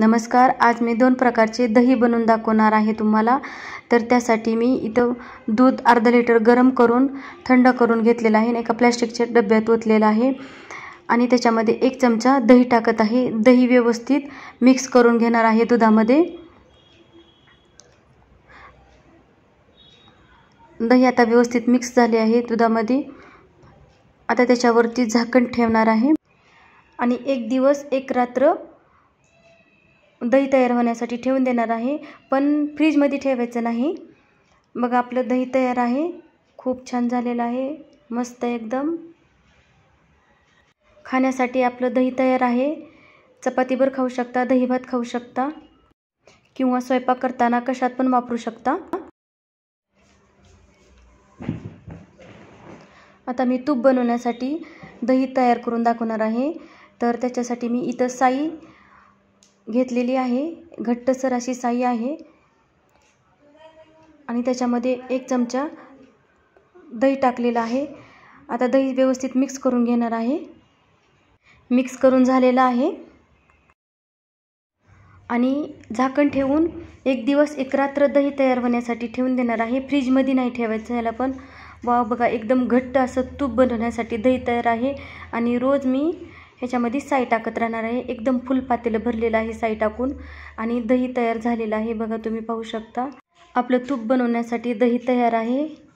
नमस्कार आज मी दोन प्रकारचे दही बनवून दाखवणार आहे तुम्हाला तर त्यासाठी मी इथं दूध अर्धा लिटर गरम करून थंड करून घेतलेलं आहे एका प्लॅस्टिकच्या डब्यात ओतलेलं आहे आणि त्याच्यामध्ये एक चमचा दही टाकत आहे दही व्यवस्थित मिक्स करून घेणार आहे दुधामध्ये दही आता व्यवस्थित मिक्स झाले आहे दुधामध्ये आता त्याच्यावरती झाकण ठेवणार आहे आणि एक दिवस एक रात्र दही तयार होण्यासाठी ठेवून देणार आहे पण फ्रीजमध्ये ठेवायचं नाही मग आपलं दही तयार आहे खूप छान झालेलं आहे मस्त एकदम खाण्यासाठी आपलं दही तयार आहे चपातीभर खाऊ शकता दही भात खाऊ शकता किंवा स्वयंपाक करताना कशात पण वापरू शकता आता मी तूप बनवण्यासाठी दही तयार करून दाखवणार आहे तर त्याच्यासाठी मी इथं साई घेतलेली आहे घट्टसर अशी साई आहे आणि त्याच्यामध्ये एक चमचा दही टाकलेला आहे आता दही व्यवस्थित मिक्स करून घेणार आहे मिक्स करून झालेला आहे आणि झाकण ठेवून एक दिवस एक रात्र दही तयार होण्यासाठी ठेवून देणार आहे फ्रीजमध्ये नाही ठेवायचं ह्याला पण वा बघा एकदम घट्ट असं तूप बनवण्यासाठी दही तयार आहे आणि रोज मी ह्याच्यामध्ये साई टाकत राहणार आहे एकदम फुल पातेलं भरलेलं आहे साई टाकून आणि दही तयार झालेलं आहे बघा तुम्ही पाहू शकता आपलं तूप बनवण्यासाठी दही तयार आहे